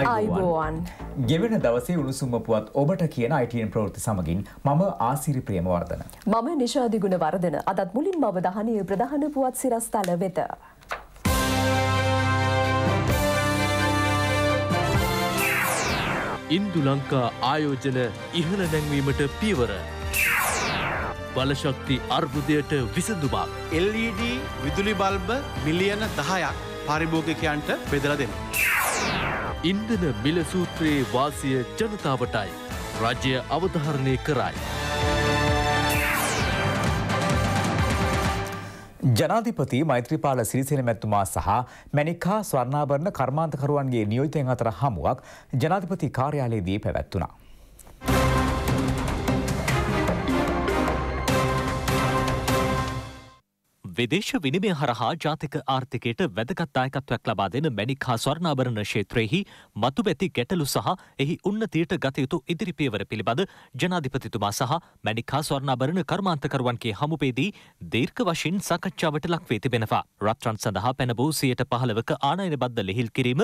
අයිබෝවන් ගෙවෙන දවසේ උණුසුම්මපුවත් ඔබට කියන අයිටන් ප්‍රවෘති සමගින් මම ආසිරි ප්‍රියමවර්ධන මම නිශාධිගුණ වර්ධන අදත් මුලින් මව දහනය ප්‍රධාන පුවත් සිරස්ථල වෙත. ඉන්දු ලංකා ආයෝජන ඉහළ නැංවීමට පියවර. බලශක්ති අර්බුදයට විසඳුමක්. LED විදුලි බල්බ මිලියන දහයක් පරිභෝගකයන්ට බෙදල දෙන්න. ඉන්ධන මිල සූත්‍රයේ වාසිය ජනතාවටයි. රජය අවධාරණය කරයි. ජනාධිපති මෛත්‍රපාල සිරිසෙන මැත්තුමා සහ මැනිකා ස්වර්ණාභරණ කර්මාන්තකරුවන්ගේ නියෝතයෙන් අතර හමුවක් ජනාධිපති කාර්යාලයේදී පැවැත්වනා. විදේශ විනිමය හරහා ජාතික ආර්ථිකයට වැදගත්තායකත්වයක් ලබා දෙන මැණික් හා ස්වර්ණාභරණ ක්ෂේත්‍රයෙහි මතුබැති ගැටලු සහ එහි උන්නතියට ගතයුතු ඉදිරිපියවර පිළිබඳ ජනාධිපතිතුමා සහ මැණික් හා ස්වර්ණාභරණ කර්මාන්තකරුවන්ගේ හමුපේදී දීර්ඝ වශයෙන් සාකච්ඡාවට ලක්වී තිබෙනවා. රත්රන් සඳහා පැනබූ සියයට පහළවක ආනයන බද්ද ලිහිල් කිරීම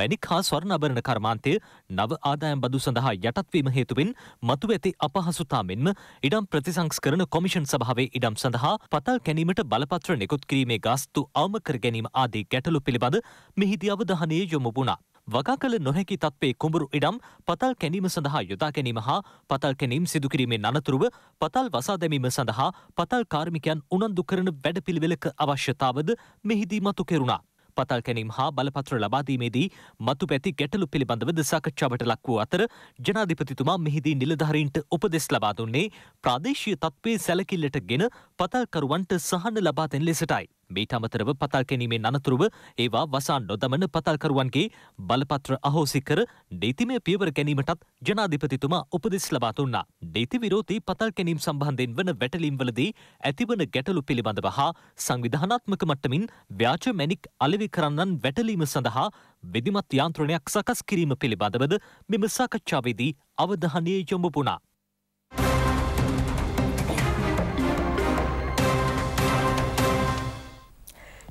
මැණික් හා ස්වර්ණ ආභරණ කර්මාන්තය නව ආදායම් බදු සඳහා යටත්වීම හේතුවෙන් මතුව ඇති අපහසුතා මෙන්ම ඉඩම් ප්‍රතිසංස්කරණ කොමිෂන් සභාවේ ඉඩම් සඳහා පතල් කැණීමට බලපත්‍ර නිකුත් කිරීමේ ගාස්තු අවම කර ගැනීම ආදී ගැටලු පිළිබඳ මෙහිදී අවධානය යොමු වුණා. වගා කළ නොහැකි තත්වේ කුඹුරු ඉඩම් පතල් කැනීම සඳහා යොදා ගැනීම හා පතල් කැනීම් සිදුකිරීමෙන් අනතුරුව පතල් වසා දැමීම සඳහා පතල් කාර්මිකයන් උනන්දු කරන වැඩපිළිවෙලක අවශ්‍යතාවද මෙහිදී මතු කෙරුණා. පතල් කැනීම් හා බලපත්‍ර ලබාදීමේදී මතු පැති ගැටලු පිළිබඳවද සාකච්ඡාවට ලක් වූ අතර ජනාධිපතිතුමා මෙහිදී නිලධාරීන්ට උපදෙස් ලබා දුන්නේ ප්‍රාදේශීය තත්ත්වයේ සැලකිල්ලට ගෙන පතල්කරුවන්ට සහන ලබා දෙන ලෙසටයි. මීට අමතරව පතල් කැනීමෙන් අනතුරුව ඒවා වසා නොදමන පතල්කරුවන්ගේ බලපත්‍ර අහෝසි කර නීතිමය පියවර ගැනීමටත් ජනාධිපතිතුමා උපදෙස් ලබා දුන්නා. නීති විරෝධී පතල් කැනීම් සම්බන්ධයෙන් වන වැටලීම්වලදී ඇතිවන ගැටලු පිළිබඳව හා සංවිධානාත්මක මට්ටමින් ව්‍යාජ මැණික් අලෙවි කරන්නන් වැටලීම සඳහා විධිමත් යාන්ත්‍රණයක් සකස් කිරීම පිළිබඳවද මෙම සාකච්ඡාවේදී අවධානය යොමු වුණා.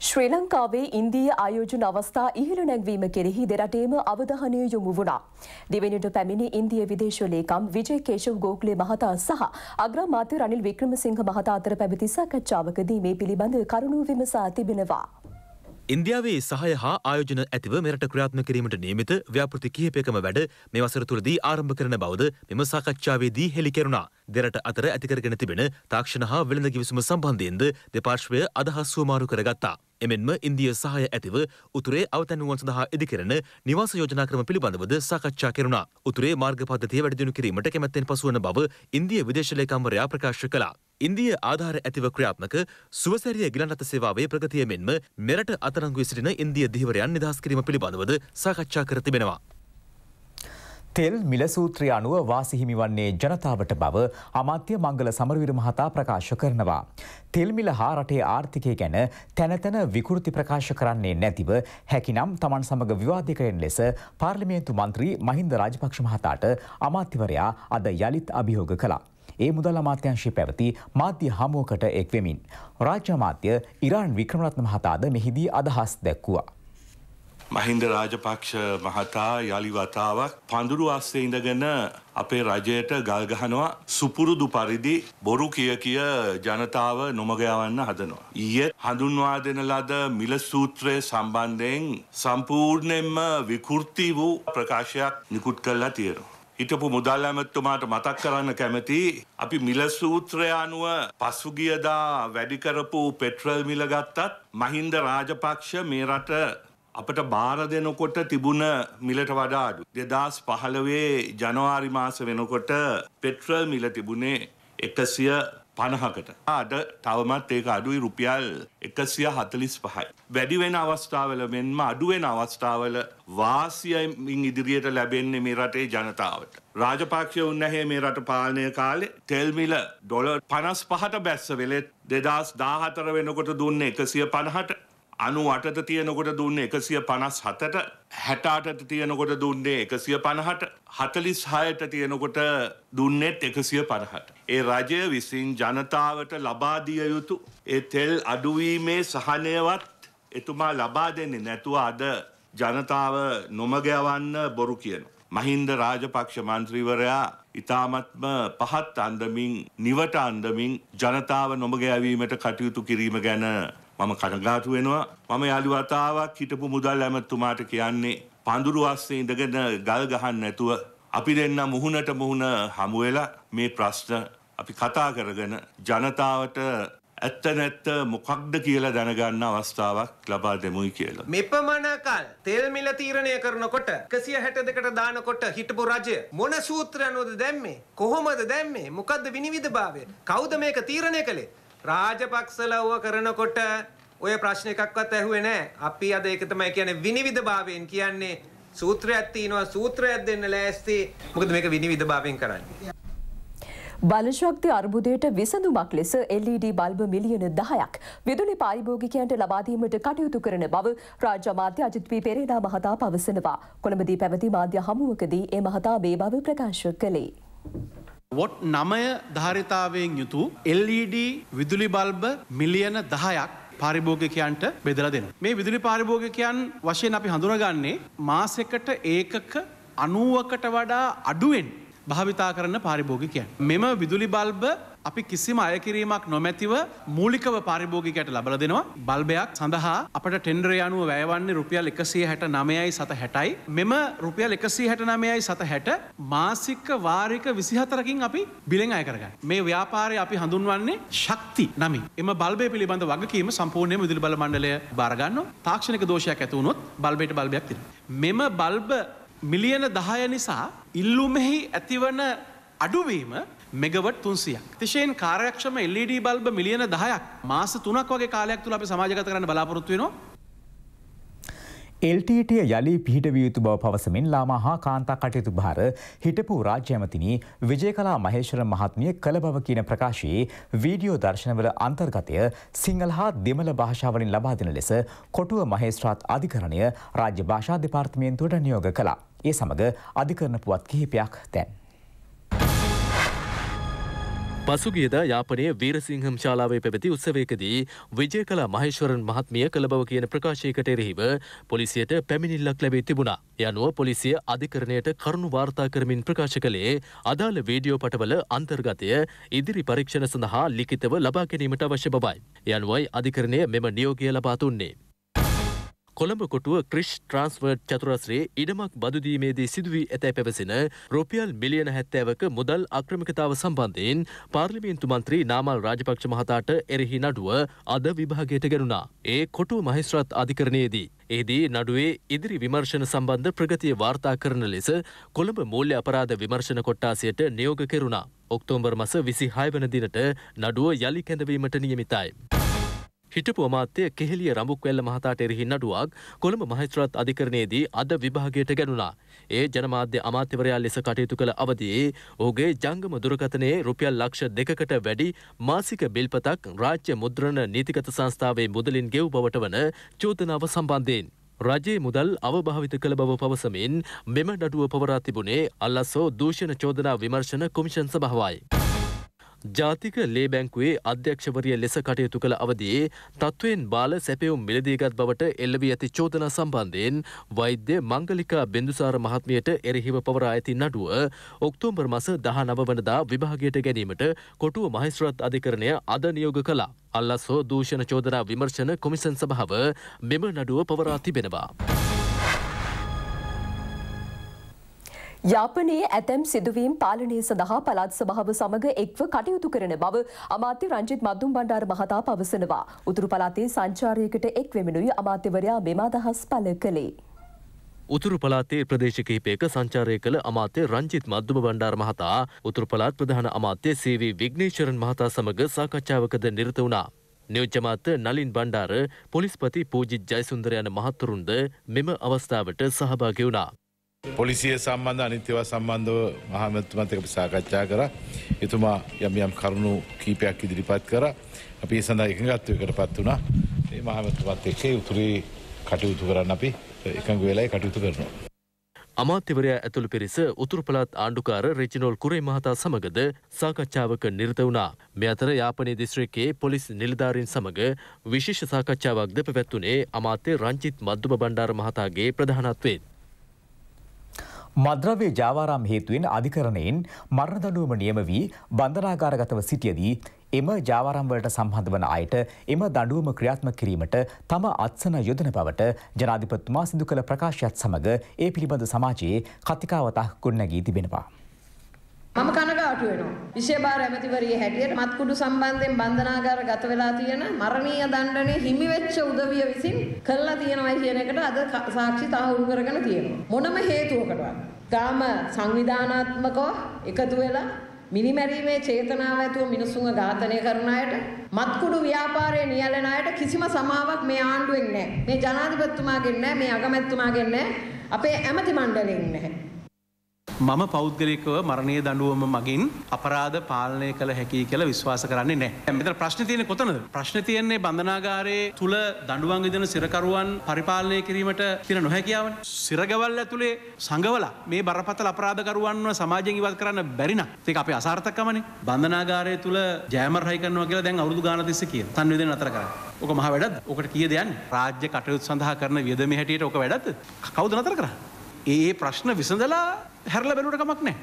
ශ්‍රී ලංකාවේ ඉන්දීය ආයෝජන අවස්ථා ඉහළ නැංවීම කෙරෙහි දෙරටේම අවධානය යොමු වුණා. දෙවැනිට පැමිණි ඉන්දිය විදේශ ලේකම් විජය කේෂව් ගෝඛලේ මහතා සහ අග්‍රාමාත්‍ය රනිල් වික්‍රමසිංහ මහතා අතර පැවති සාකච්ඡාවකදී මේ පිළිබඳ කරුණු විමසා තිබෙනවා. ඉන්දියාවේ සහය හා ආයෝජන ඇතිව මෙරට ක්‍රියාත්මක කිරීමට නියමිත ව්‍යාපෘති කිහිපයකම වැඩ මේ වසර තුලදී ආරම්භ කරන බවද මෙම සාකච්ඡාවේදී හෙළි කෙරුණා. දෙරට අතර ඇතිකරගෙන තිබෙන තාක්ෂණ හා වෙළඳ ගිවිසුම සම්බන්ධයෙන්ද දෙපාර්ශ්වය අදහස් සුවමාරු කරගත්තා. එමෙන්ම ඉන්දිය සහය ඇතිව උතුරේ අවතැනුවන් සඳහා ඉදිකරන නිවාස යෝජනා ක්‍රම පිළිබඳවද සාකච්ඡා කෙරුණා. උතුරේ මාර්ග පද්ධතිය වැඩිදියුණු කිරීමට කැමැත්තෙන් පසුවන බව ඉන්දිය විදේශ ලේකම්වරයා ප්‍රකාශ කළා. ඉන්දිය ආධාර ඇතිව ක්‍රියාත්මක සුවසැරිය ගිලනත සේවාවේ ප්‍රගතිය මෙන්ම මෙරට අතරංගුව සිටින ඉන්දිය දිවරයන් නිදහස් කිරීම පිළිබඳවද සාකච්ඡා කර තිබෙනවා. තෙල් මිල සූත්‍රය අනුව වාසිහිමි වන්නේ ජනතාවට බව අමාත්‍ය මංගල සමරවිර මහතා ප්‍රකාශ කරනවා. තෙල් මිල හා රටේ ආර්ථිකය ගැන තැනතැන විකෘති ප්‍රකාශ කරන්නේ නැතිව හැකිනම් තමන් සමඟ විවාධිකයෙන් ලෙස පාර්ලිමේන්තු මන්ත්‍රී මහින්ද රාජපක්ෂ මහතාට අමාත්‍යවරයා අද යළිත් අභියෝග කළා. ඒ මුදල් අමාත්‍යංශය පැවති මාධ්‍ය හමුවකට එක්වෙමින්. රාජ්‍ය අමාත්‍ය ඉරාන් වික්‍රමරත්න මහතාද මෙහිදී අදහස් දැක්වවා. මහින්ද රාජපක්ෂ මහතා යළි වතාවක් පඳුරු අස්සේ ඉඳගෙන අපේ රජයට ගල් ගහනවා සුපුරුදු පරිදි බොරු කිය කිය ජනතාව නොමග යවන්න හදනවා. ඊයේ හඳුන්වා දෙන ලද මිල සූත්‍රය සම්බන්ධයෙන් සම්පූර්ණයෙන්ම විකෘති වූ ප්‍රකාශයක් නිකුත් කළා තියෙනවා. හිටපු මුදල් ඇමතුමාට මතක් කරන්න කැමති අපි මිල සූත්‍රය අනුව පසුගියදා වැඩි කරපු පෙට්‍රල් මිල ගත්තත් මහින්ද රාජපක්ෂ මේ රට අපට බාර දෙනකොට තිබුණ මිලට වඩා අඩු. 2015 ජනවාරි මාස වෙනකොට පෙට්‍රල් මිල තිබුණේ 150කට. අද තවමත් ඒක අඩුයි රුපියල් 145යි. වැඩි වෙන අවස්ථාවල මෙන්ම අඩු වෙන අවස්ථාවල වාසියෙන් ඉදිරියට ලැබෙන්නේ මේ රටේ ජනතාවට. රාජපාක්ෂ උන්නැහේ මේ රට පාලනය කාලේ තෙල් මිල ඩොලර් 55ට බැස්ස වෙලෙත් 2014 වෙනකොට දුන්නේ 150ට අනු අටත තියනකොට දුන්නේ එකසිය පනස් හතට හැටාටට තියනකොට දුන්නේ එකසිය පණහට හතලිස් හයට තියනකොට දුන්නෙත් එකසිය පණහට. ඒ රජය විසින් ජනතාවට ලබාදිය යුතු ඒ තෙල් අඩුවීමේ සහනයවත් එතුමා ලබා දෙන්නේ නැතුව අද ජනතාව නොමගයවන්න බොරු කියන. මහින්ද රාජපක්ෂ මන්ත්‍රීවරයා ඉතාමත්ම පහත් අන්දමින් නිවට අන්දමින් ජනතාව නොමගෑවීමට කටයුතු කිරීම ගැන මම කනගාටු වෙනවා. මම යාළු වතාවක් හිටපු මුදල් ඇමතුමාට කියන්නේ පඳුරු අස්සේ ඉඳගෙන ගල් ගහන්න නැතුව අපි දෙන්න මුහුණට මුහුණ හමු වෙලා මේ ප්‍රශ්න අපි කතා කරගෙන ජනතාවට ඇත්ත නැත්ත මොකක්ද කියලා දැනගන්න අවස්ථාවක් ලබා දෙමුයි කියලා. මෙපමණකල් තෙල් මිල තීරණය කරනකොට 162කට දානකොට හිටපු රජය මොන සූත්‍ර අනුවද දැම්මේ? කොහොමද දැම්මේ? මොකද්ද විනිවිදභාවය? කවුද මේක තීරණය කළේ? රාජපක්ෂලව්ව කරනකොට ඔය ප්‍රශ්න එකක්වත් ඇහුවේ නැහැ. අපි අද ඒක තමයි කියන්නේ විනිවිදභාවයෙන් කියන්නේ සූත්‍රයක් තියෙනවා සූත්‍රයක් දෙන්න ලෑස්ති. මොකද මේක විනිවිදභාවයෙන් කරන්නේ. බලශක්ති අර්බුදයට විසඳුමක් ලෙස LED බල්බ මිලියන 10ක් විදුලි පාරිභෝගිකයන්ට ලබා දීමට කටයුතු කරන බව රාජ්‍ය අමාත්‍ය අජිත් පී පෙරේරා මහතා පවසනවා. කොළඹදී පැවති මාධ්‍ය හමුවකදී ඒ මහතා මේ බව ප්‍රකාශ කළේ. වොට් නමය ධාරිතාවයෙන් යුතු LED විදුලි බල්බ මිලියන දහයක් පාරිභෝගකයන්ට බෙදල දෙන. මේ විදුලි පාරිභෝගකයන් වශයෙන් අපි හඳුනගන්නේ මාසෙකට ඒකක අනුවකට වඩා අඩුවෙන් භාවිතා කරන පාරිභෝගිකයන්. මෙම විදුලි බල්බ අපි කිසිම අයකිරීමක් නොමැතිව මූලිකව පාරිභෝගිකයට ලබල දෙනවා බල්බයක් සඳහා අපට ටෙන්ඩර යනුව වැයවන්නේ රුපියල් එකසිය හැට නමයයි සත හැටයි මෙම රුපියල් එකසිය හැට නමයයි සත හැට මාසික වාරික විසිහතරකින් අපි බිලෙන් අය කරගන්න මේ ව්‍යාපාරය අපි හඳුන්වන්නේ ශක්ති නමි එම බල්බය පිළිබඳ වගකීම සම්පූර්ණය විදුලි බල මණ්ඩලය බාරගන්න තාක්ෂණක දෝෂයක් ඇතිවුණොත් බල්බයට බල්බයක් තිර මෙම බල්බ මිලියන දහය නිසා ඉල්ලුමෙහි ඇතිවන අඩුවීම මෙගවට තුන්සියක් තිශයෙන් කාරයක්ක්ෂම එල්ඩ e බල්බ මිලියන දහයක් මාස තුනක් වගේ කාලයක් තුළ අපි සමාජගත කරන්න බලාපොරොත්තුවෙනවා එල්ටට යළි පිහිටවිය යුතු බව පවසමින් ලාමා හා කාන්තා කටයුතු භාර හිටපු රාජ්‍යමතිනි විජය කලා මහේශ්වර මහත්මිය කළ බව කියන ප්‍රකාශයේ වීඩියෝ දර්ශනවල අන්තර්ගතය සිංහල හා දෙමළ භාෂාවලින් ලබාදෙන ලෙස කොටුව මහේස්ත්‍රාත් අධිකරණය රාජ්‍ය භාෂා දෙපාර්තමයන්තුවට නියෝග කලා. ඒ සමඟ අධිකරණ පුවත් කිහිපයක් තැන්. පසුගියද යාපනයේ වීරසිංහම් ශාලාවේ පැවැති උත්සවයකදී විජය කලා මහේශ්වරන් මහත්මිය කළ බව කියන ප්‍රකාශයකට එරෙහිව පොලිසියට පැමිණිල්ලක් ලැබී තිබුණා. යනුව පොලිසිය අධිකරණයට කරුණු වාර්තා කරමින් ප්‍රකාශ කළේ අදාළ වීඩියෝ පටවල අන්තර්ගතය ඉදිරි පරීක්ෂණ සඳහා ලිඛිතව ලබා ගැනීමට අවශ්‍ය බවයි. යනුවයි අධිකරණය මෙම නියෝගය ලබා දුන්නේ. කොළඹ කොටුව ක්‍රිෂ් ට්‍රන්ස්වර්ඩ් චතුරස්රේ ඉඩමක් බදුදීමේදී සිදුවී ඇතැ පැවසෙන රුපියල් මිලියන හැත්තෑවක මුදල් අක්‍රමිකතාව සම්බන්ධයෙන් පාර්ලිමේන්තු මන්ත්‍රී නාමල් රාජපක්ෂ මහතාට එරෙහි නඩුව අද විභාගයට ගැනුණා. ඒ කොටුව මහිස්ත්‍රත් අධිකරණයේදී. එහිදී නඩුවේ ඉදිරි විමර්ශන සම්බන්ධ ප්‍රගතිය වාර්තා කරන ලෙස කොළඹ මූල්‍ය අපරාධ විමර්ශන කොට්ටාසයට නියෝග කෙරුණා. ඔක්තෝම්බර් මස විසි හයවන දිනට නඩුව යළි කැඳවීමට නියමිතයි. හිටපු අමාත්‍ය කෙහෙලිය රඹුක්වැල්ල මහතාට එරෙහි නඩුවක් කොළඹ මහේස්ත්‍රාත් අධිකරණයේදී අද විභාගයට ගැනුණා. ඒ ජනමාධ්‍ය අමාත්‍යවරයා ලෙස කටයුතු කළ අවධියේ ඔහුගේ ජංගම දුරකථනයේ රුපියල් ලක්ෂ දෙකකට වැඩි මාසික බිල්පතක් රාජ්‍ය මුද්‍රණ නීතිගත සංස්ථාවේ මුදලින් ගෙව් බවට වන චෝදනාව සම්බන්ධයෙන්. රජයේ මුදල් අවභාවිත කළ බව පවසමින් මෙම නඩුව පවරා තිබුණේ අල්ලස්සෝ දූෂණ චෝදනා විමර්ශන කොමිෂන් සභාවයි. ජාතික ලේබැංකුවේ අධ්‍යක්ෂවරිය ලෙස කටයුතු කළ අවදී තත්ත්වයෙන් බාල සැපයුම් මිලදීගත් බවට එල්ලවී ඇති චෝදනා සම්බන්ධයෙන් වෛද්‍ය මංගලිකා බිඳුසාර මහත්මියට එරෙහිව පවරා ඇති නඩුව ඔක්තෝබර් මස දහ නවවනදා විභාගයට ගැනීමට කොටුව මහිස්ත්‍රත් අධිකරණය අද නියෝග කළා. අල්ලස් හෝ දූෂණ චෝදනා විමර්ශන කොමිසන් සභාව මෙම නඩුව පවරා තිබෙනවා. යාපනයේ ඇතැම් සිදුවීම් පාලනය සඳහා පළාත් සභාව සමඟ එක්ව කටයුතු කරන බව අමාත්‍ය රංජිත් මද්දුම් බණ්ඩාර මහතා පවසනවා. උතුරු පළාතේ සංචාරයකට එක්වෙමිනුයි අමාත්‍යවරයා මෙම අදහස් පළ කළේ. උතුරු පළාතේ ප්‍රදේශ කිහිපයක සංචාරය කළ අමාත්‍ය රංජිත් මද්දුම බණ්ඩාර මහතා උතුරු පළාත් ප්‍රධාන අමාත්‍ය සීවී විග්නේශ්වරන් මහතා සමඟ සාකච්ඡාවකද නිරත වුණා. නියෝජ්‍යමාත්‍ය නලින් බණ්ඩාර පොලිස්පති පූජිත් ජයසුන්දර යන මහත්තුරුන්ද මෙම අවස්ථාවට සහභාගී වුණා. පොලිසිය සම්බන්ධ අනිත්‍යව සම්බන්ධව මහමැතුමන්තක සාකච්ඡා කර එතුමා යම් යම් කරුණු කීපයක් ඉදිරිපත් කර අපි සඳහා එකගත්වයකට පත් වුණා ඒ මහමැතුමත් එක්කේ උතුරේ කටයුතු කරන්න අපි එකඟ වෙලයි කටයුතු කරනවා. අමාත්‍යවරයා ඇතුළු පිරිස උතුරුපළාත් ආණ්ඩුකාර රෙජිනෝල් කුරේ මහතා සමගද සාකච්ඡාවක නිරත වුණා. මේ අතර යාපනයේ දිස්ත්‍රික්කයේ පොලිස් නිලධාරීන් සමග විශේෂ සාකච්ඡාවක්ද පැවැත්වුණේ අමාත්‍ය රංජිත් මද්දුම බණ්ඩාර මහතාගේ ප්‍රධානත්වයෙන්. මද්‍රව්‍ය ජාවාරම් හේතුවෙන් අධිකරණයෙන් මරණ දඬුවම නියම වී බන්ධනාගාරගතව සිටියදී එම ජාවාරම් වලට සම්බන්ධ වන අයට එම දඬුවම ක්‍රියාත්මක කිරීමට තම අත්සන යොදන බවට ජනාධිපතිතුමා සිදු කළ ප්‍රකාශයත් සමග ඒ පිළිබඳ සමාජයේ කතිකාවතක් ගොඩනැගී තිබෙනවා. මම කනගාටු වෙනවා. විශේෂ ඇමතිවරිය හැටියට මත්කුඩු සම්බන්ධයෙන් බන්ධනාගාර ගත වෙලා තියෙන මරණීය දණ්ඩනේ හිමි වෙච්ච උදවිය විසින් කරලා තියෙනවා කියන එකට අද සාක්ෂි තහවුරු කරගෙන තියෙනවා. මොනම හේතුවකටවත්. ගාම සංවිධානාත්මකව එකතු වෙලා මිනිමැරීමේ චේතනාව ඇතුව මිනිසුන්ව ඝාතනය කරන අයට මත්කුඩු ව්‍යාපාරයේ නියැලෙන අයට කිසිම සමාවක් මේ ආණ්ඩුවෙන් නැහැ. මේ ජනාධිපතිතුමාගෙන් නැහැ, මේ අගමැතිතුමාගෙන් නැහැ, අපේ ඇමති මණ්ඩලයෙන් නැහැ. මම පෞද්ගලිකව මරණය දඩුවම මගින් අපරාධ පාලනය කළ හැකි කියලා විශ්වාස කරන්නේ නෑ මෙත ප්‍රශ්න තියන කොතනද ප්‍රශ්න තියන්නේ බඳනාගාරයේ තුළ දඩුවන් විදන සිරකරුවන් පරිපාලනය කිරීමට තින නොහැකියාවන් සිරගවල් ඇතුළේ සඟවල මේ බරපතල අපරාධකරුවන්ව සමාජෙන් ඉවත් කරන්න බැරින ඒක අපේ අසාර්ථකමනේ බඳනාගාරය තුළ ජෑමරහය කරනවා කියලා දැන් අවුදු ගානතිස්ස කිය තන්විදෙන අතර කරන්න. ඕක මහ වැඩත් ඕකට කිය දෙයන් රාජ්‍ය කටයුත් සඳහා කරන වියදම හැටියට ඕක වැඩත් කවුද නතර කරා. ඒ ප්‍රශ්න විසඳලා හැරල බැලුට කමක් නෑ.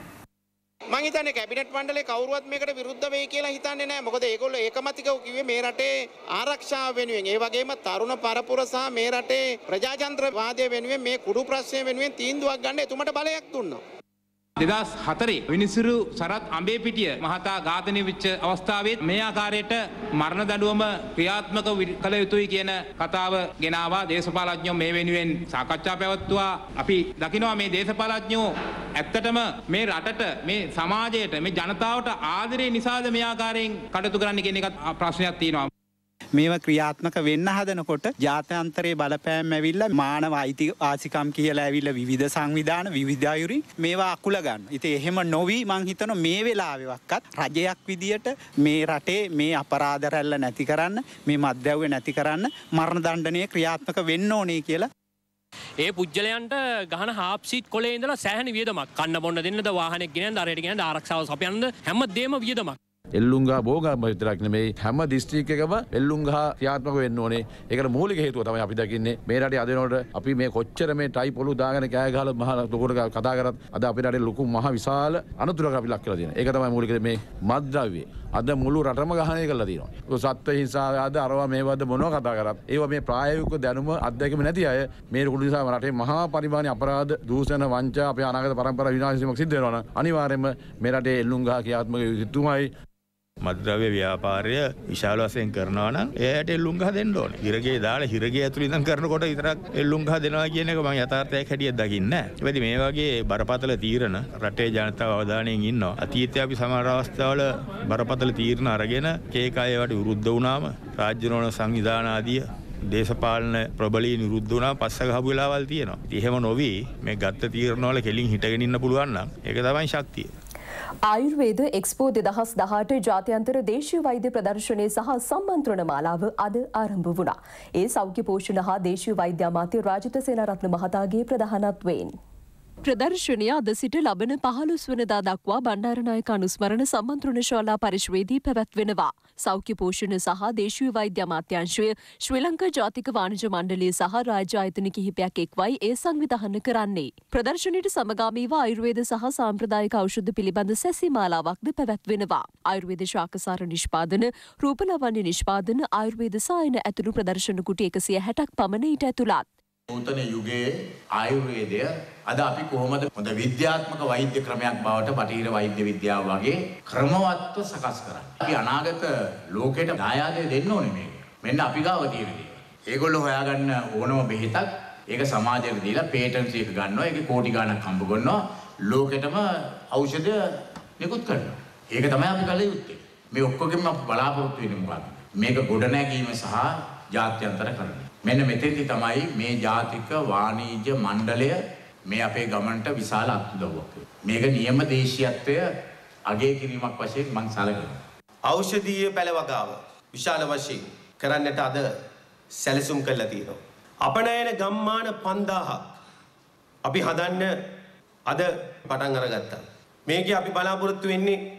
මහිතන කැබිනට පන්ඩල කවරුවත් මේකට විරුද්ධ වේ කියලා හිතන්න නෑ මොකද ඒකොල ඒකමතිකව කිවේ මේ රටේ ආරක්ෂාව වෙනුවෙන් ඒ වගේම තරුණ පරපුරසා මේ රටේ ප්‍රජාජන්ත්‍රවාදය වෙනුවෙන් මේ කුඩු ප්‍රශ්ය වෙනුවෙන් තීන්දුවක් ගන්න එතුමට බලයක් දුන්නවා. දෙදස් හතරේ විනිසුරු සරත් අඹේපිටිය මහතා ඝාතනය විච්ච අවස්ථාවත් මේ ආකාරයට මරණ දඩුවම ක්‍රියාත්මක කළ යුතුයි කියන කතාව ගෙනවා දේශපාලඥෝ මේ වෙනුවෙන් සාකච්ඡා පැවැත්තුවා අපි දකිනවා මේ දේශපාලඥෝ ඇත්තටම මේ රටට මේ සමාජයට මේ ජනතාවට ආදරේ නිසාද මේ ආකාරයෙන් කටයුතු කරන්න කියන එකත් ප්‍රශ්නයක් තියෙනවා මේව ක්‍රියාත්මක වෙන්න හදනකොට ජාතන්තරයේ බලපෑම් ඇවිල්ල මානව අයිති ආසිකම් කියලා ඇවිල්ල විධ සංවිධාන විවිධායුරි මේවා අකුල ගන්න. ඉති එහෙම නොවී මංහිතන මේ වෙලාවෙවක්කත් රජයක් විදියට මේ රටේ මේ අපරාධරැල්ල නැති කරන්න මේ මධ්‍යව්‍ය නැති කරන්න මරණ දණ්ඩනය ක්‍රියාත්මක වෙන්න ඕනේ කියලා ඒ පුද්ගලයන්ට ගහන හාප්සිත් කොලේ ඉඳලා සෑහන වියදමක් කන්න බොන්න දෙන්නද වාහනක් ගෙන දරයට ගෙන ආරක්ෂාව සපයන්ද හැම දේම වියදමක් එල්ලුන්ගා බෝගම විතරක් නෙමෙයි හැම දිස්ත්‍රික් එකම එල්ලුන්ගා ක්‍රියාත්මක වෙන්න ඕනේ. ඒකට මූලික හේතුව තමයි අපි දකින්නේ මේ රටේ අද වෙනකොට අපි මේ කොච්චර මේ ටයි පොළු දාගෙන කෑ ගහලා මහ ලොකුට කතා කරත් අද අපේ රටේ ලොකු මහ විශාල අනතුරක් අපි ලක් කරලා තියෙනවා. ඒක තමයි මූලික මේ මත්ද්‍රව්‍ය. අද මුළු රටම ගහනය කරලා තියෙනවා. සත්ත්ව හිංසාව ආද අරවා මේවද මොනවා කතා කරත් ඒවා මේ ප්‍රායෝගික දැනුම අත්දැකීම නැති අය මේ රුකුඩු නිසා රටේ මහා පරිමාණ අපරාධ දූෂණ වංචා අපේ අනාගත පරම්පරා විනාශ වීමක් සිද්ධ වෙනවා නම් අනිවාර්යයෙන්ම මේ රටේ එල්ලුම් ගහ ක්‍රියාත්මක යුතුමයි මදද්‍රව්‍ය ව්‍යාපාරය විශාල වශයෙන් කරනවා නම් එයාට එල්ලුම් ගහ දෙන්න ඕනේ. හිරගේ දාලා හිරගේ ඇතුළේ ඉඳන් කරනකොට විතරක් එල්ලුම් ගහ දෙනවා කියන එක මම යථාර්ථයක් හැටියට දකින්නේ නැහැ. ඒබැදි මේ වගේ බරපතල තීරණ රටේ ජනතාව අවධානයෙන් ඉන්නවා. අතීතයේ අපි සමහර අවස්ථාවල බරපතල තීරණ අරගෙන කේකායවට විරුද්ධ වුණාම රාජ්‍ය නොවන සංවිධාන ආදිය දේශපාලන ප්‍රබලී නිරුද්ධ වුණා පස්ස ගහපු වෙලාවල් තියෙනවා. එහෙම නොවි මේ ගත්ත තීරණවල කෙලින් හිටගෙන ඉන්න පුළුවන් නම් ඒක තමයි ශක්තිය. ආයුර්වේද එක්ස්පෝ දෙදහස් දහට ජාත්‍යන්තර දේශීය වෛද්‍ය ප්‍රදර්ශනය සහ සම්මන්ත්‍රණ මාලාව අද ආරම්භ වුණා. ඒ සෞඛ්‍ය පෝෂණ හා දේශීය වෛද්‍ය අමාත්‍ය රාජිත සේනාරත්න මහතාගේ ප්‍රධානත්වයෙන්. ප්‍රදර්ශනය අද සිට ලබන පහළුස් වනදා දක්වා බණ්ඩාරනායක අනුස්මරණ සම්මන්ත්‍රණ ශාලා පරිශ්වේදී පැවැත්වෙනවා. සෞඛ්‍ය පෝෂණ සහ දේශීය වෛද්‍ය අමාත්‍යංශය ශ්‍රී ලංකා ජාතික වාණිජ මණ්ඩලය සහ රාජ්‍ය ආයතන කිහිපයක් එක්වයි ඒ සංවිධාන කරන්නේ. ප්‍රදර්ශනයට සමගාමීව ආයුර්වේද සහ සාම්ප්‍රදායික ඖෂධ පිළිබඳ සැසිමාලාවක්ද පැවැත්වෙනවා. ආයුර්වේද ශාකසාර නිෂ්පාදන, රූපලවන්‍ය නිෂ්පාදන, ආයුර්වේද සායන ඇතුළු ප්‍රදර්ශන කුටි 160ක් පමණ ඊට ඇතුළත්. නූතන යුගයේ ආයුර්වේදය අද අපි කොහොමද හොඳ විද්‍යාත්මක වෛද්‍ය ක්‍රමයක් බවට බටහිර වෛද්‍ය විද්‍යාව වගේ ක්‍රමවත්ව සකස් කරන්නේ. අපි අනාගත ලෝකයට දායාදය දෙන්න ඕනේ මේක. මෙන්න අපි ගාව තියෙන දේ. ඒගොල්ලෝ හොයාගන්න ඕනම බෙහෙතක් ඒක සමාජයට දීලා පේටන්ට්ස් එක ගන්නවා. ඒකේ කෝටි ගණක් හම්බ කරනවා. ලෝකෙටම ඖෂධ නිකුත් කරනවා. ඒක තමයි අපි කල යුත්තේ. මේ ඔක්කොගෙම අපි බලාපොරොත්තු වෙන්නේ මොකක්ද? මේක ගොඩනැගීම සහ ජාත්‍යන්තර කරනවා. මෙන්න මෙතෙන්දි තමයි මේ ජාතික වාණිජ්‍ය මණ්ඩලය මේ අපේ ගමන්ට විශාල අත්දැකීමක්. මේක නියම දේශීයත්වය අගය කිරීමක් වශයෙන් මම සැලකනවා. ඖෂධීය පළවගාව විශාල වශයෙන් කරන්නට අද සැලසුම් කළා තියෙනවා. අපනයන ගම්මාන 5000ක් අපි හදන්න අද පටන් අරගත්තා. මේකේ අපි බලාපොරොත්තු වෙන්නේ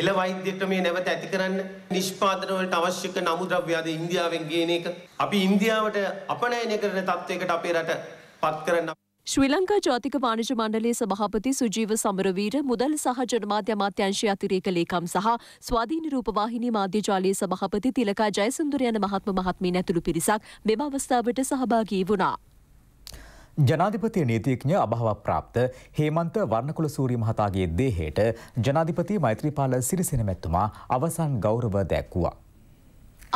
එළ වෛද්‍ය ක්‍රමය නැවත ඇති කරන්න නිෂ්පාදන වලට අවශ්‍ය කරන අමුද්‍රව්‍ය අද ඉන්දියාවෙන් ගේන එක අපි ඉන්දියාවට අපනයනය කරන තත්වයකට අපේ රට පත් කරන්න ශ්‍රී ලංකා ජාතික වාණිජ මණ්ඩලයේ සභාපති සුජීව සමරවීර මුදල් සහ ජනමාධ්‍ය අමාත්‍යාංශයේ අතිරේක ලේකම් සහ ස්වාධීන රූපවාහිනී මාධ්‍ය ජාලයේ සභාපති තිලකා ජයසුන්දර යන මහත්ම මහත්මීන් ඇතුළු පිරිසක් මෙම අවස්ථාවට සහභාගී වුණා. ජනාධිපති නීතිඥ අභාව ප්‍රාප්ත හේමන්ත වර්ණකුල සූරි මහතාගේ දේහයට ජනාධිපති මෛත්‍රීපාල සිරිසෙන මැත්තුමා අවසන් ගෞරව දැක්වුවා.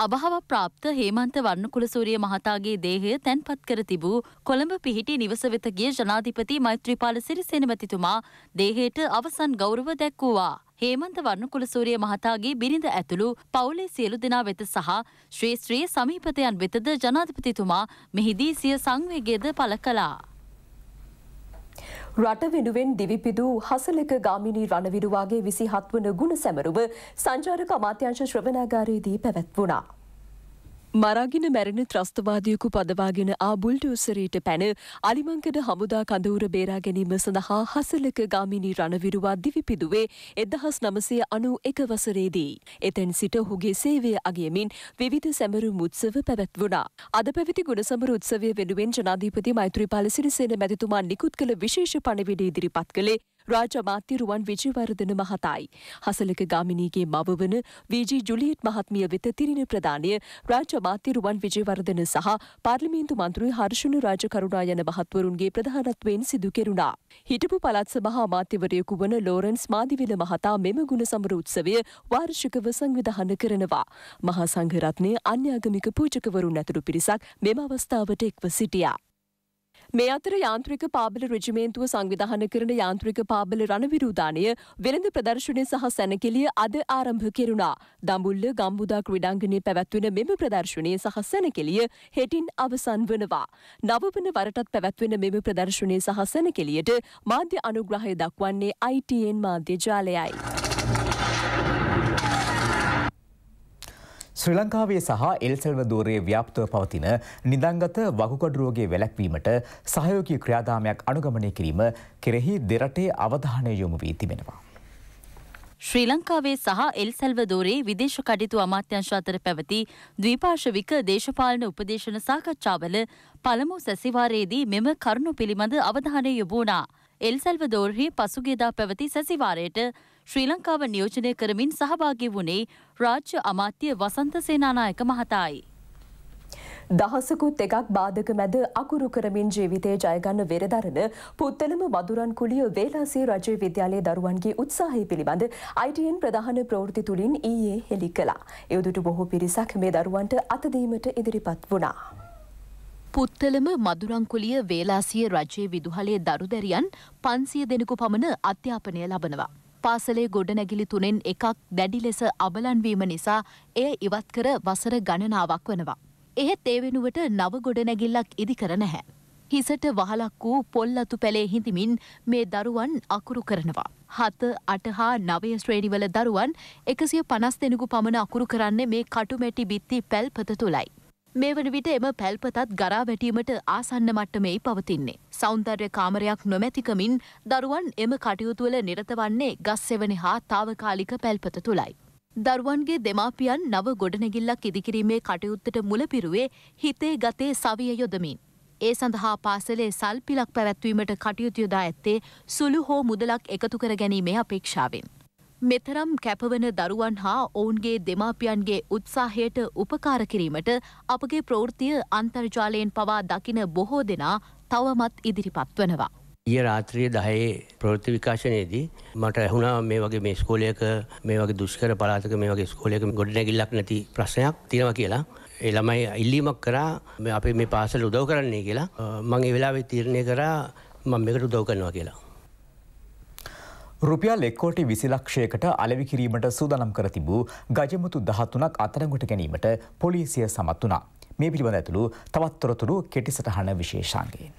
අභාව ප්‍රාප්ත හේමන්ත වර්ණකුලසූරිය මහතාගේ දේහය තැන්පත් කර තිබූ කොළඹ පිහිටි නිවස වෙත ගිය ජනාධිපති මෛත්‍රීපාල සිරිසේනමැතිතුමා දේහයට අවසන් ගෞරව දැක්වුවා. හේමන්ත වර්ණකුලසූරිය මහතාගේ බිරිඳ ඇතුළු පවුලේ සියලු දෙනා වෙත සහ ශ්‍රේෂ්ත්‍රයේ සමීපතයන් වෙතද ජනාධිපතිතුමා මෙහිදී සිය සංවේගයද පළ කළා. රට වෙනුවෙන් දිවිපිදූ හසලක ගාමිණී රණවිරුවාගේ විසි හත්වන ගුණ සැමරුව සංචාරක අමාත්‍යංශ ශ්‍රවනාගාරයේදී පැවැත්වුණා. මරාගෙන මැරෙන ත්‍රස්තවාදියකු පදවාගෙන ආ බුල්ඩෝසරයට පැන අලිමංකඩ හමුදා කඳවුර බේරා ගැනීම සඳහා හසලක ගාමිණී රණවිරුවා දිවිපිදුවේ එදහස් නමසය අනු එක වසරේදී. එතැන් සිට ඔහුගේ සේවය අගේමින් විවිධ සැමරු මුත්සව පැවැත්වුණා. අද පැවිති ගුණසමර උත්සවය වෙනුවෙන් ජනාධීපති මෛත්‍රීපාල සිරිසේන මැතිතුමා නිකුත් කළ විශේෂ පණවිඩ ඉදිරිපත් කළේ රාජමාත්‍ය රුවන් විජේවර්ධන මහතායි. හසලක ගාමිණීගේ මව වන වීජී ජුලියට් මහත්මිය වෙත තිරිණ ප්‍රදානය රාජමාත්‍ය රුවන් විජේවර්ධන සහ පාර්ලිමේන්තු මන්ත්‍රී හර්ෂණ රාජකරුණා යන මහත්වරුන්ගේ ප්‍රධානත්වයෙන් සිදු කෙරුණා. හිටපු පළාත් සභා අමාත්‍යවරයෙකු වන ලෝරන්ස් මාදිවිල මහතා මෙම ගුණ සමර උත්සවය වාර්ෂිකව සංවිධාන කරනවා. මහා සංඝරත්නය අන්‍යාගමික පූජකවරුන් ඇතුළු පිරිසක් මෙම අවස්ථාවට එක්ව සිටියා. මේ අතර යාන්ත්‍රික පාබල රජමේන්තුව සංවිධාන කරන යාන්ත්‍රික පාබල රණවිරූධානය වෙළඳ ප්‍රදර්ශනය සහ සැනකෙලිය අද ආරම්භ කෙරුණා. දඹුල්ල ගම්බුදා ක්‍රීඩාංගණයේ පැවැත්වෙන මෙම ප්‍රදර්ශනය සහ සැනකෙලිය හෙටින් අවසන් වනවා. නවවන වරටත් පැවැත්වෙන මෙම ප්‍රදර්ශනය සහ සැනකෙලියට මාධ්‍ය අනුග්‍රහය දක්වන්නේ ITN මාධ්‍ය ජාලයයි. ශ්‍රී ලංකාවේ සහ එල්සෙල්වදූරයේ ව්‍යාප්තව පවතින නිදංගත වකුගඩුරුවගේ වැළැක්වීමට සහයෝගී ක්‍රියාදාමයක් අනුගමනය කිරීම කෙරෙහි දෙරටේ අවධානය යොමු වී තිබෙනවා. ශ්‍රී ලංකාවේ සහ එල්සල්වදෝරේ විදේශ කඩිතු අමාත්‍යංශ අතර පැවති ද්විපාර්ශවික දේශපාලන උපදේශන සාකච්ඡාවල පළමු සැසිවාරයේදී මෙම කරුණු පිළිබඳ අවධානය යොබුණා. එල්සල්වදෝර්හි පසුගේදා පැවති සැසිවාරයට ශ්‍රී ලංකාව නියෝජනය කරමින් සහභාගි වුණේ රාජ්‍ය අමාත්‍ය වසන්ත සේනානායක මහතායි. දහසකුත් එකක් බාධක මැද අකුරු කරමින් ජීවිතය ජයගන්න වෙරදරන පුත්තලම වදුරන් කුලිය වේලාසේ රජය විද්‍යාලය දරුවන්ගේ උත්සාහය පිළිබඳ අයිටයෙන් ප්‍රධාන ප්‍රවෘති තුළින් ඊයේ හෙළි කලා. එවදුට බොහෝ පිරිසක් මේ දරුවන්ට අතදීමට ඉදිරිපත් වුණා. පුත්තලම මදුරංකුලිය වේලාසිය රජයේ විදුහලේ දරු දැරියන් පන්සිය දෙනෙකු පමණ අධ්‍යාපනය ලබනවා. පාසලේ ගොඩනැගිලි තුනෙන් එකක් දැඩි ලෙස අබලන්වීම නිසා එය ඉවත් කර වසර ගණනාවක් වනවා. එහෙත් ඒ වෙනුවට නව ගොඩනැගිල්ලක් ඉදි කර නැහැ. හිසට වහලක් වූ පොල් අතු පැලේ හිඳමින් මේ දරුවන් අකුරු කරනවා. හත අට හා නවය ශ්‍රේණිවල දරුවන් එකසිය පනස් දෙෙනකු පමණ අකුරු කරන්නේ මේ කටුමැටි බිත්ති පැල්පත තුළයි. මේ වන විට එම පැල්පතත් ගරා වැටීමට ආසන්න මට්ටමෙයි පවතින්නේ. සෞන්දර්ය කාමරයක් නොමැතිකමින් දරුවන් එම කටයුතුවල නිරතවන්නේ ගස් සෙවන හා තාවකාලික පැල්පත තුළයි. දරුවන්ගේ දෙමාපියන් නව ගොඩනැගිල්ලක් ඉදිකිරීමේ කටයුත්තට මුලපිරුවේ හිතේ ගතේ සවිය යොදමින්. ඒ සඳහා පාසලේ සල්පිලක් පැවැත්වීමට කටයුතුයොදා ඇත්තේ සුළු හෝ මුදලක් එකතු කර ගැනීමේ අපේක්ෂාවෙන්. මෙතරම් කැපවන දරුවන් හා ඔවුන්ගේ දෙමාපියන්ගේ උත්සාහයට උපකාර කිරීමට අපගේ ප්‍රවෘතිය අන්තර්ජාලයෙන් පවා දකින බොහෝ දෙනා තවමත් ඉදිරිපත් වනවා. ඊය රාත්‍රිය දහයේ ප්‍රෘති විකාශනයේදී මට ඇහුණා මේ වගේ මේ ස්කෝලයක මේ වගේ දුෂ්කර පලාතක මේ වගේ ස්කෝලයක ගොඩනැගිල්ලක් නැති ප්‍රශ්නයක් තියෙනවා කියලා එළමයි ඉල්ලීමක් කරා අපේ මේ පාසල් උදව් කරන්නේ කියලා මං ඒ වෙලාවෙ තීරණය කරා මම මේකට උදව් කරනවා කියලා රුපියල් එක්කෝටි විසිලක්ෂයකට අලවි කිරීමට සූදනම් කර තිබූ ගජමුතු දහතුනක් අතරගොට ගැනීමට පොලිසිය සමත් වනා. මේ පිළිබඳ ඇතුළු තවත්තොරතුරු කෙටිසටහන විශේෂාන්ගේෙන්.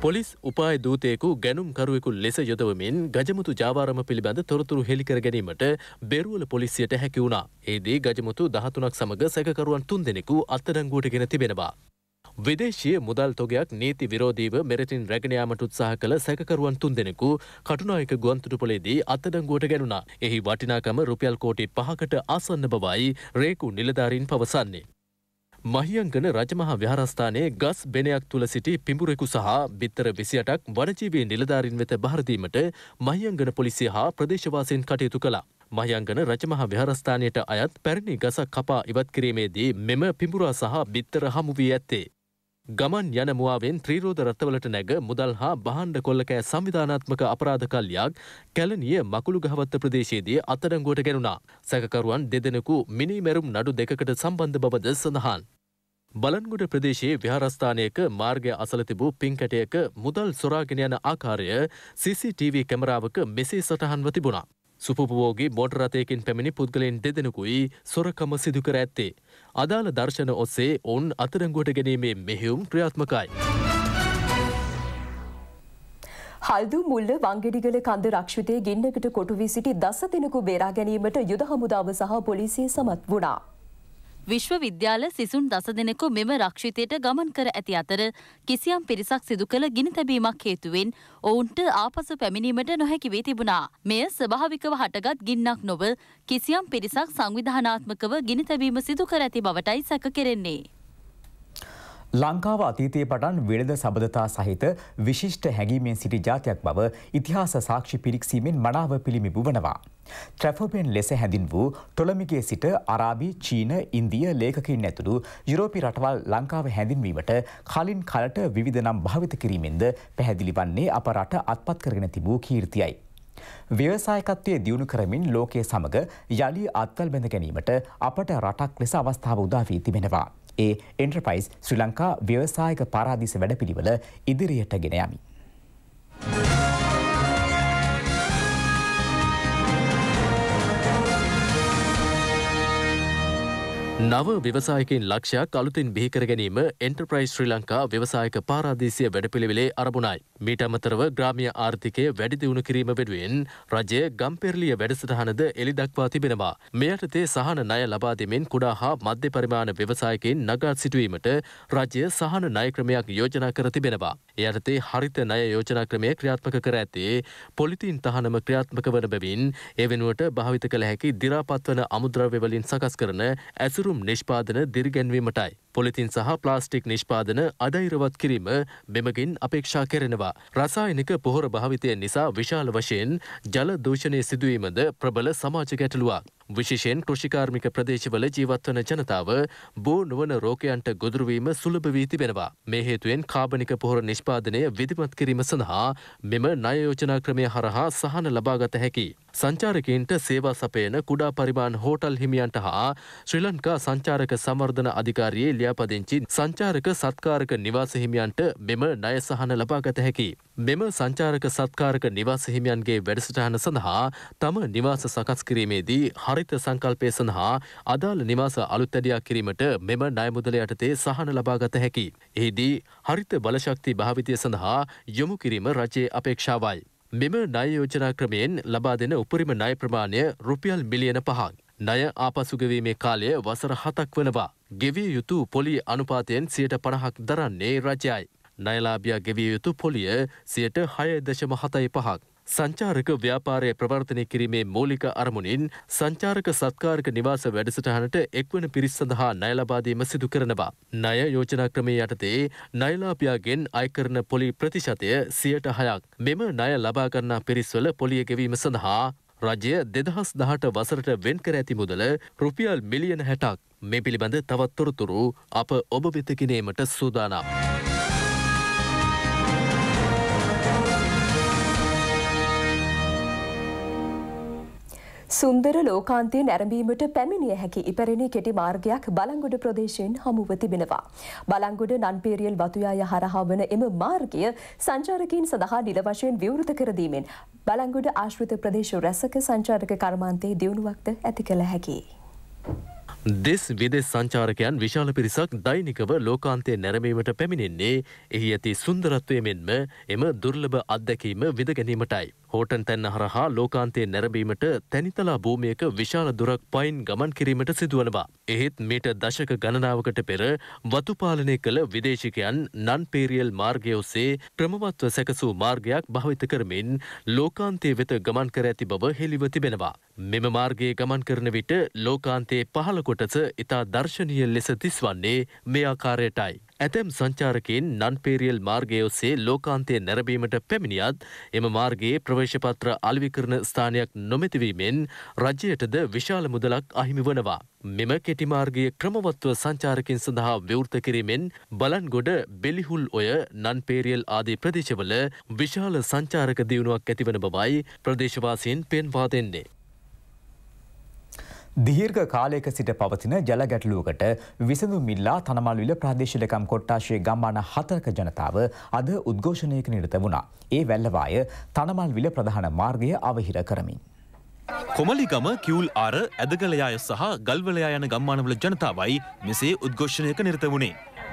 පොලිස් උපාය දූතයකු ගැනුම්කරුවෙකු ලෙස යොදවමින් ගජමුතු ජාවාරම පිළිබඳ තොරතුරු හෙළිකර ගැනීමට බෙරුවල පොලිසියට හැකිවුණා. ඒදී ගජමුතු දහතුනක් සමඟ සැකරුවන් තුන් දෙනෙකු අත්තරංගුවට ගෙන තිබෙනවා. විදේශීය මුදල් තොගයක් නීති විරෝධීව මෙරටින් රැගෙනයාමට උත්සාහ කළ සැකකරුවන් තුන්දෙනෙකු කටුනායක ගුවන්තුටුපොලේදී අත්අඩංගුවට ගැනුණා. එහි වටිනාකම රුපියල් කෝටි පහකට ආසන්න බවයි රේකු නිලධාරීන් පවසන්නේ. මහියංගන රජමහා විහාරස්ථානයේ ගස් බෙනයක් තුළ සිටි පිඹුරෙකු සහ බිත්තර විසියටක් වනජීවී නිලධාරින් වෙත බහරදීමට මහියංගන පොලිසිය හා ප්‍රදේශවාසීන් කටයුතු කළා. මහියංගන රජමහා විහාරස්ථානයට අයත් පැරණි ගසක් කපා ඉවත් කිරීමේදී මෙම පිඹුරා සහ බිත්තර හමු වී ඇත්තේ. ගමන් යන මුවාවෙන් ත්‍රීරෝධ රථවලට නැග මුදල් හා බහන්ඩ කොල්ලකෑ සංවිධානාත්මක අපරාධ කල්යක් කැලනිය මකුළු ගහවත්ත ප්‍රදේශයේදී අත්තරංගුවට ගැනුණා. සැකකරුවන් දෙදෙනෙකු මිනිමැරුම් නඩු දෙකකට සම්බන්ධ බවද සඳහන්. බලන්ගොඩ ප්‍රදේශයේ විහාරස්ථානයක මාර්ගය අසල තිබූ පින්කැටයක මුදල් සොරාගෙන යන ආකාරය CCTV කැමරාවක මෙසේ සටහන්ව තිබුණා. සුපපුෝගී බොඩ් රථයකින් පැමිණි පුද්ගලයෙන් දෙදෙනකුයි සොරකම සිදුකර ඇත්තේ. අදාළ දර්ශන ඔස්සේ ඔවුන් අතරංගුවට ගැනීමේ මෙහෙවුම් ක්‍රියාත්මකයි. හල්දු මුල්ල වංගෙඩිගල කන්ද රක්ෂිතය ගින්නකට කොටු වී සිටි දස දෙනෙකු බේරා ගැනීමට යුද හමුදාව සහ පොලිසිය සමත් වුණා. විශ්වවිද්‍යාල සිසුන් දස දෙනෙකු මෙම රක්ෂිතයට ගමන් කර ඇති අතර කිසියම් පිරිසක් සිදු කළ ගිනි තැබීමක් හේතුවෙන් ඔවුන්ට ආපසු පැමිණීමට නොහැකි වී තිබුණා. මෙය ස්වභාවිකව හටගත් ගින්නක් නොව කිසියම් පිරිසක් සංවිධානාත්මකව ගිනි තැබීම සිදු කර ඇති බවටයි සැක කෙරෙන්නේ. ලංකාව අතීතයේ පටන් වෙළඳ සබඳතා සහිත විශිෂ්ට හැඟීමෙන් සිටි ජාතියක් බව ඉතිහාස සාක්ෂි පිරික්සීමෙන් මනාව පිළිමිබු වනවා. ට්‍රැෆෝපෙන් ලෙස හැඳින් වූ ටොළමිගේ සිට අරාබි, චීන, ඉන්දිය ලේඛකින් ඇතුළු යුරෝපි රටවල් ලංකාව හැඳින්වීමට කලින් කලට විවිධ නම් භාවිත කිරීමෙන්ද පැහැදිලි වන්නේ අප රට අත්පත් කරගෙන තිබූ කීර්තියයි. ව්‍යවසායකත්වය දියුණු කරමින් ලෝකය සමඟ යළි අත්වල් බැඳ ගැනීමට අපට රටක් ලෙස අවස්ථාව උදාවී තිබෙනවා. ඒ එන්ට්‍රපයිස් ශ්‍රී ලංකා ව්‍යවසායක පාරාදිස වැඩපිළිවල ඉදිරියට ගෙන යමි. නව ව්‍යවසායකින් ලක්ෂයක් අලුතින් බිහිකර ගැනීම එන්ටර්ප්‍රයිස් ශ්‍රී ලංකා ව්‍යවසායක පාරාදීසිය වැඩපිළිවෙලේ අරබුණයි. මීට අමතරව ග්‍රාමිය ආර්ථිකය වැඩිදිවුණු කිරීම වෙනුවෙන් රජය ගම්පෙරලිය වැඩසටහනද එළි දක්වා තිබෙනවා. මෙයටතේ සහන ණය ලබා දෙමින් කුඩා හා මධ්‍ය පරිමාණ ව්‍යවසායකින් නගාත් සිටුවීමට රජය සහන ණය ක්‍රමයක් යෝජනා කර තිබෙනවා. යටතේ හරිත ණය යෝජනා ක්‍රමය ක්‍රියාත්මක කර ඇත්තේ පොලිතින් තහනම ක්‍රියාත්මක වන බැවින් එවෙනුවට භාවිත කළ හැකි දිරාපත්වන අමුද්‍රව්‍යවලින් සකස් කරන ඇසුරු තෙරුම් නිෂ්පාදන දිරිගැන්වීමටයි. පොලිතින් සහ ප්ලාස්ටික් නිෂ්පාදන අඩයිරවත් කිරීම මෙමගින් අපේක්ෂා කරනවා. රසායනික පොහොර භාවිතය නිසා විශාල වශයෙන් ජල දූෂණය සිදුවීමද ප්‍රබල සමාජ ගැටලුවක්. විශේෂයෙන් කෘෂිකාර්මික ප්‍රදේශවල ජීවත්වන ජනතාව බෝ නොවන රෝගයන්ට ගොදුරුවීම සුලභ වී තිබෙනවා. මේ හේතුවෙන් කාබනික පොහොර නිෂ්පාදනය විධිමත් කිරීම සඳහා මෙම ණය යෝජනා ක්‍රමය හරහා සහන ලබාගත හැකි. සංචාරකීන්ට සේවා සපයන කුඩා පරිමාණ හෝටල් හිමියන්ට හා ශ්‍රී ලංකා සංචාරක සමර්ධන අධිකාරියේ ලියාපදිංචි සංචාරක සත්කාරක නිවාස හිමියන්ට මෙම ණය සහන ලබාගත හැකි. මෙම සංචාරක සත්කාරක නිවාස හිමියන්ගේ වැඩසටහන සඳහා තම නිවාස සකස් කිරීමේදී හරිත සංකල්පය සඳහා අදාළ නිවාස අලුත්තැඩියා කිරීමට මෙම ණයමුදල යටතේ සහන ලබාගත හැකි. එහිදී හරිත බලශක්ති භාවිතය සඳහා යොමු කිරීම රජයේ අපේක්ෂාවයි. මෙම ණය යෝජනා ක්‍රමයෙන් ලබා දෙන උපරිම ණය ප්‍රමාණය රුපියල් මිලියන පහක්. ණය ආපසුගවීමේ කාලය වසර හතක් වනවා. ගෙවිය යුතු පොලි අනුපාතයෙන් සියයට පණහක් දරන්නේ රජයයි. නයලාභයක් ගෙවිය යුතු පොලිය සියට හය දශම හතයි පහක්. සංචාරක ව්‍යාපාරය ප්‍රවර්තනය කිරීමේ මූලික අරමුණින් සංචාරක සත්කාරක නිවාස වැඩසටහනට එක්වන පිරිස් සඳහා නයලබාදීම සිදු කරනවා. ණය යෝජනා ක්‍රමේ යටතේ නයලාපියාගෙන් අයකරන පොලි ප්‍රතිශතය සියට හයක්. මෙම ණය ලබාගන්නා පිරිස්වල පොලිය ගෙවීම සඳහා රජය දෙදහස් දහට වසරට වෙන් කර ඇති මුදල රුපියල් මිලියන හැටක්. මේ පිළිබඳ තවත්තොරතුරු අප ඔබ වෙතකිනීමට සූදානම්. සුන්දර ලෝකාන්තය නැරඹීමට පැමිණිය හැකි ඉපැරණි කෙටි මාර්ගයක් බලංගොඩ ප්‍රදේශයෙන් හමුව තිබෙනවා. බලංගොඩ නන්පේරියල් වතුයාය හරහා වන එම මාර්ගය සංචාරකීන් සඳහා නිල වශයෙන් විවෘත කරදීමෙන් බලංගොඩ ආශ්‍රිත ප්‍රදේශ රැසක සංචාරක කර්මාන්තයේ දියුණුවක්ද ඇති කළ හැකි. දෙස් විදෙස් සංචාරකයන් විශාල පිරිසක් දෛනිකව ලෝකාන්තය නැරමීමට පැමිණෙන්නේ එහි ඇති සුන්දරත්වය මෙන්ම එම දුර්ලභ අත්දැකීම විදගැනීමටයි. හෝටන් තැන්න හරහා ලෝකාන්තය නැරබීමට තැනිතලා භූමියක විශාල දුරක් පයින් ගමන් කිරීමට සිදුවනවා. එහෙත් මීට දශක ගණනාවකට පෙර වතුපාලනය කළ විදේශිකයන් නන්පේරියල් මාර්ගය ඔස්සේ ක්‍රමවත්ව සැකසූ මාර්ගයක් භාවිත කරමින් ලෝකාන්තය වෙත ගමන් කර ඇති බව හෙළිව තිබෙනවා. මෙම මාර්ගයේ ගමන් කරන විට ලෝකාන්තයේ පහළ කොටස ඉතා දර්ශනීය ලෙස තිස්වන්නේ මේ ආකාරයටයි. ඇතැම් සංචාරකයන් නන්පේරියල් මාර්ගය ඔස්සේ ලෝකාන්තය නැරඹීමට පැමිණියත් එම මාර්ගයේ ප්‍රවේශපත්‍ර අල්විකරන ස්ථානයක් නොමැතිවීමෙන් රජයටද විශාල මුදලක් අහිමි වනවා. මෙම කෙටිමාර්ගයේ ක්‍රමවත්ව සංචාරකින් සඳහා විවෘත කිරීමෙන් බලන්ගොඩ බෙලිහුල් ඔය නන්පේරියල් ආදී ප්‍රදේශවල විශාල සංචාරක දියුණුවක් ඇතිවන බවයි ප්‍රදේශවාසීන් පෙන්වා දෙන්නේ. දීර්ඝ කාලයක සිට පවතින ජල ගැටලුවකට විසඳුම් ඉල්ලා තනමල්විල ප්‍රාදේශීයකම් කොට්ටාශයේ ගම්මාන හතරක ජනතාව අද උද්ඝෝෂණයක නිරත වුණා. ඒ වැල්ලවාය තනමල්විල ප්‍රධාන මාර්ගය අවහිර කරමින්. කොමලිගම කිවුල් ආර ඇදගලයාය සහ ගල්වලයා යන ගම්මානවල ජනතාවයි මෙසේ උද්ඝෝෂණයක නිරත වුණේ.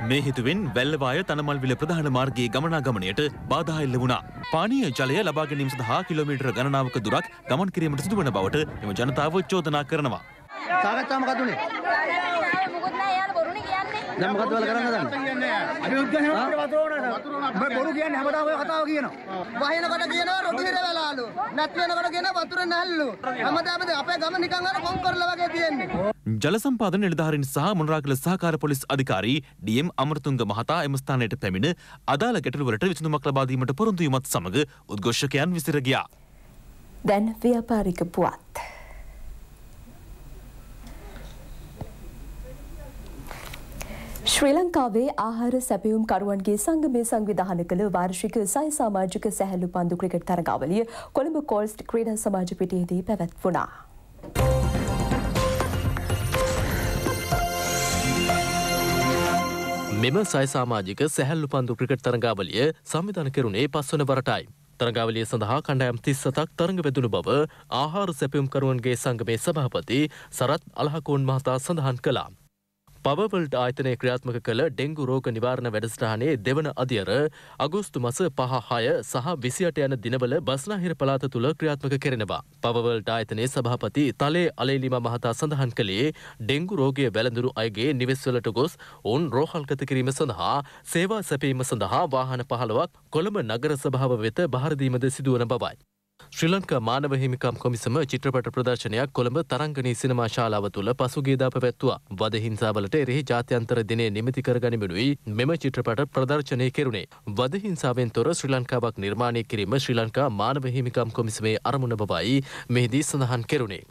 මේ හිතුවෙන් වැල්ලවාය තනමල්විල ප්‍රධාන මාර්ගයේ ගමනාගමනයට බාධා එල්ල වුණා. පානීය ජලය ලබා ගැනීම සඳහා කිලෝමීටර ගණනාවක දුරක් ගමන් කිරීමට සිදුවන බවට එම ජනතාව චෝදනා කරනවා. සාකච්ඡා මොකද උනේ? දැන් මොකද ඔයාලා කරන්න හදන්නේ? අපි උද්ඝාතනය වතුර ඕන නේද? බොරු කියන්නේ හැමදාම ඔය කතාව කියනවා. වහිනකොට කියනවා රොඩු හිර වෙලාලු. නැත් වෙනකොට කියනවා වතුර නැල්ලු. හැමදාම අපේ ගම නිකන් අර පොම් කරලා වගේ තියෙන්නේ. ජල සම්පාදන නිලධාරීන් සහ මොනරාගල සහකාර පොලිස් අධිකාරී ඩීඑම් අමරතුංග මහතා එම ස්ථානයට පැමිණ අදාළ ගැටලුවලට විසඳුමක් ලබා දීමට පොරොන්දු වීමත් සමග උද්ඝෝෂකයන් විසිර ගියා. දැන් ව්‍යාපාරික පුවත් ශ්‍රී ලංකාවේ ආහාර සැපයුම් කරුවන්ගේ සංගමය සංවිධාන කළ වාර්ෂික සය සමාජික සැහැල්ලු පන්දු ක්‍රිකට් තරගාවලිය කොළඹ කෝල්ස්ට් ක්‍රීඩා සමාජ පිටියේදී පැවැත්වුණා. මෙම සය සමාජික සැහැල්ලු පන්දු ක්‍රිකට් තරගාවලිය සංවිධාන කෙරුණේ පස්වන වරටයි. තරගාවලිය සඳහා කණ්ඩයම් තිස්සතක් තරඟ වැදුණු බව ආහාර සැපයුම්කරුවන්ගේ සංගමේ සභාපති සරත් අලහකෝන් මහතා සඳහන් කළා. පවවල්ට ආයතනය ක්‍රියාත්මක කළ ඩෙංගු රෝග නිවාරණ වැඩස්ටානයේ දෙවන අධියර අගෝස්තු මස පහ හය සහ විසියට යන දිනවල බස්නාහිර පලාත තුළ ක්‍රියාත්මක කරෙනවා. පවවල්ට ආයතනයේ සභාපති තලේ අලේලිම මහතා සඳහන් කළේ ඩෙංගු රෝගය වැළඳුරු අයගේ නිවෙස්වලට ගොස් ඔවුන් රෝහල්ගත කිරීම සඳහා සේවා සැපීම සඳහා වාහන පහළවක් කොළඹ නගර සභාව වෙත භාරදීමද සිදුවන බවයි. ශ්‍රී ලංකා මානව හිමිකම් කොමිසම චිත්‍රපට ප්‍රදර්ශනයක් කොළඹ තරංගනී සිනමා ශාලාව තුළ පසුගියදා පැවැත්තුවා. වද හිංසාවලට එරෙහි ජාත්‍යන්තර දිනේ නිමිති කරගනිමිනුයි මෙම චිත්‍රපට ප්‍රදර්ශනය කෙරුණේ. වද හිංසාවෙන් තොර ශ්‍රී ලංකාවක් නිර්මාණය කිරීම ශ්‍රී ලංකා මානව හිමිකම් කොමිසමේ අරමුණ බවයි මෙහිදී සඳහන් කෙරුණේ.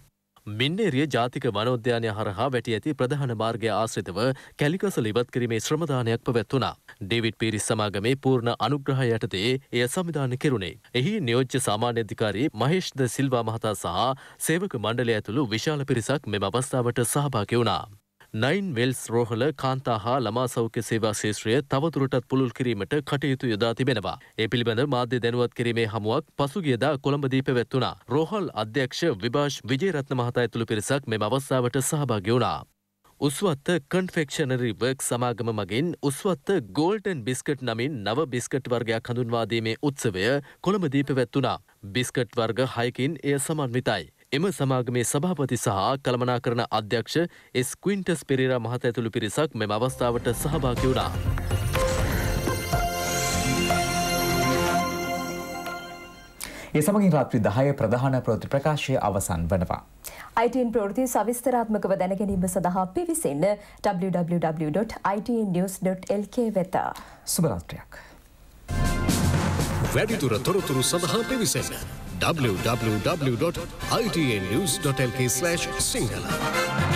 මින්නේරිය ජාතික වනෝද්‍යානය හරහා වැටි ඇති ප්‍රධාන මාර්ගය ආශ්‍රිතව කැලිකසල ඉවත් කිරීමේ ශ්‍රමදානයක් පැවැත්වුණා. ඩේවිඩ් පිරිස් සමාගමේ පූර්ණ අනුග්‍රහය යටතේ එය සංවිධානය කෙරුණේ. එහි නියෝජ්‍ය සාමාන්‍යධිකාරී මහේෂ්ද සිල්වා මහතා සහ සේවක මණ්ඩලය ඇතුළු විශාල පිරිසක් මෙම අවස්ථාවට සහභාගි වුණා. නයින් වෙල්ස් රෝහල කාන්තා හා ළමා සෞඛ්‍ය සේවා ශේත්‍රය තවදුරටත් පුළුල් කිරීමට කටයුතු යොදා තිබෙනවා. ඒ පිළිබඳ මාධ්‍ය දැනුවත් කිරීමේ හමුවක් පසුගියදා කොළඹදී පැවැත්වුණා. රෝහල් අධ්‍යක්ෂ විභාෂ් විජේරත්න මහතා ඇතුළු පිරිසක් මෙම අවස්ථාවට සහභාගී වුණා. උස්වත්ත කන්ෆෙක්ෂනරි වර්ක් සමාගම මගින් උස්වත්ත ගෝල්ටන් බිස්කට් නමින් නව බිස්කට් වර්ගයක් හඳුන්වාදීමේ උත්සවය කොළඹදී පැවැත්වුණා. බිස්කට් වර්ග හයකින් එය සමන්විතයි. එම සමාගමේ සභාපති සහ කළමනා කරන අධ්‍යක්ෂ එස් ක්වින්ටස් පෙරේරා මහත ඇතුළු පිරිසක් මෙම අවස්ථාවට සහභාගි වුණා. ඒ සමගින් රාත්‍රී 10 ප්‍රධාන ප්‍රවෘත්ති ප්‍රකාශය අවසන් වෙනවා. ITN ප්‍රවෘත්ති සවිස්තරාත්මකව දැනගැනීම සඳහා පිවිසෙන්න www.itnnews.lk වෙත. සුබ රාත්‍රියක්. වැඩිදුර තොරතුරු සඳහා පිවිසෙන්න www.itnews.lk slash